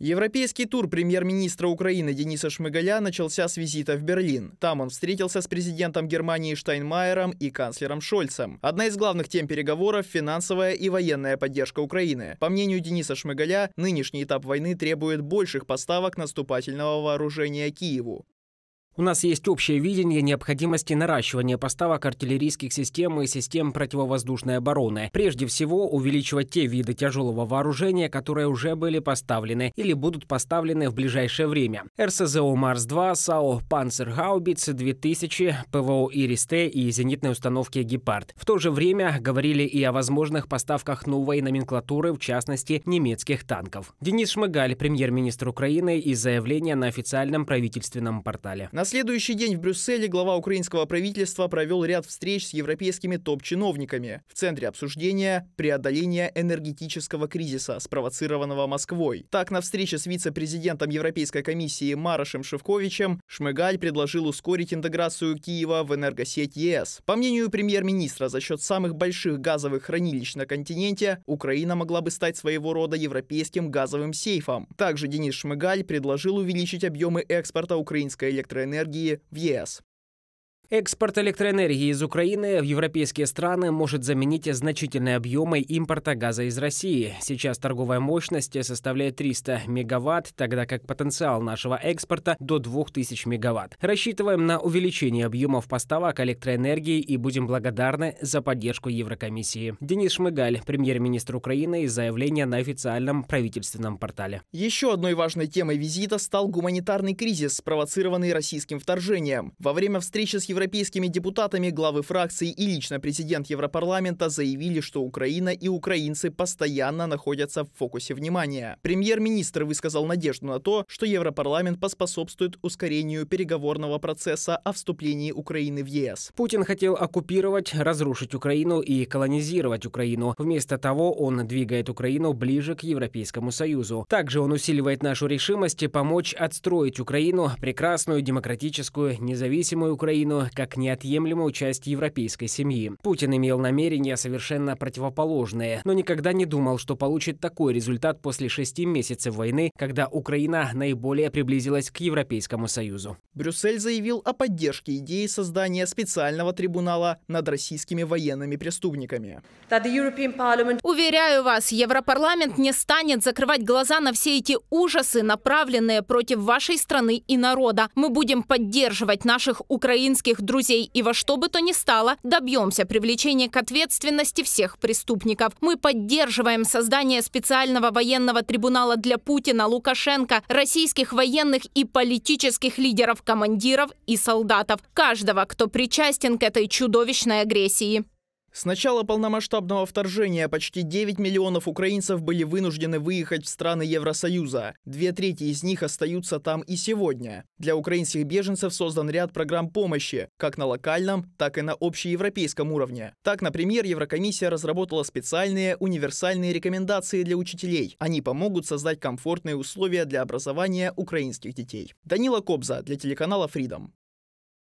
Европейский тур премьер-министра Украины Дениса Шмыгаля начался с визита в Берлин. Там он встретился с президентом Германии Штайнмайером и канцлером Шольцем. Одна из главных тем переговоров – финансовая и военная поддержка Украины. По мнению Дениса Шмыгаля, нынешний этап войны требует больших поставок наступательного вооружения Киеву. У нас есть общее видение необходимости наращивания поставок артиллерийских систем и систем противовоздушной обороны. Прежде всего, увеличивать те виды тяжелого вооружения, которые уже были поставлены или будут поставлены в ближайшее время. РСЗО «Марс-2», САО «Панцергаубиц», 2000, ПВО «Ирис-Т» и зенитные установки «Гепард». В то же время говорили и о возможных поставках новой номенклатуры, в частности, немецких танков. Денис Шмыгаль, премьер-министр Украины, из заявления на официальном правительственном портале. На следующий день в Брюсселе глава украинского правительства провел ряд встреч с европейскими топ-чиновниками. В центре обсуждения – преодоления энергетического кризиса, спровоцированного Москвой. Так, на встрече с вице-президентом Европейской комиссии Марашем Шевковичем Шмыгаль предложил ускорить интеграцию Киева в энергосеть ЕС. По мнению премьер-министра, за счет самых больших газовых хранилищ на континенте Украина могла бы стать своего рода европейским газовым сейфом. Также Денис Шмыгаль предложил увеличить объемы экспорта украинской электроэнергии энергии в ЕС. Экспорт электроэнергии из Украины в европейские страны может заменить значительные объемы импорта газа из России. Сейчас торговая мощность составляет 300 мегаватт, тогда как потенциал нашего экспорта до 2000 мегаватт. Рассчитываем на увеличение объемов поставок электроэнергии и будем благодарны за поддержку Еврокомиссии. Денис Шмыгаль, премьер-министр Украины, из заявления на официальном правительственном портале. Еще одной важной темой визита стал гуманитарный кризис, спровоцированный российским вторжением. Во время встречи с европейскими депутатами главы фракций и лично президент Европарламента заявили, что Украина и украинцы постоянно находятся в фокусе внимания. Премьер-министр высказал надежду на то, что Европарламент поспособствует ускорению переговорного процесса о вступлении Украины в ЕС. Путин хотел оккупировать, разрушить Украину и колонизировать Украину. Вместо того он двигает Украину ближе к Европейскому Союзу. Также он усиливает нашу решимость помочь отстроить Украину, прекрасную, демократическую, независимую Украину, как неотъемлемую часть европейской семьи. Путин имел намерения совершенно противоположные, но никогда не думал, что получит такой результат после шести месяцев войны, когда Украина наиболее приблизилась к Европейскому Союзу. Брюссель заявил о поддержке идеи создания специального трибунала над российскими военными преступниками. Уверяю вас, Европарламент не станет закрывать глаза на все эти ужасы, направленные против вашей страны и народа. Мы будем поддерживать наших украинских своих друзей и во что бы то ни стало добьемся привлечения к ответственности всех преступников. Мы поддерживаем создание специального военного трибунала для Путина, Лукашенко, российских военных и политических лидеров, командиров и солдатов. Каждого, кто причастен к этой чудовищной агрессии. С начала полномасштабного вторжения почти 9 миллионов украинцев были вынуждены выехать в страны Евросоюза. Две трети из них остаются там и сегодня. Для украинских беженцев создан ряд программ помощи, как на локальном, так и на общеевропейском уровне. Так, например, Еврокомиссия разработала специальные универсальные рекомендации для учителей. Они помогут создать комфортные условия для образования украинских детей. Данила Кобза для телеканала Freedom.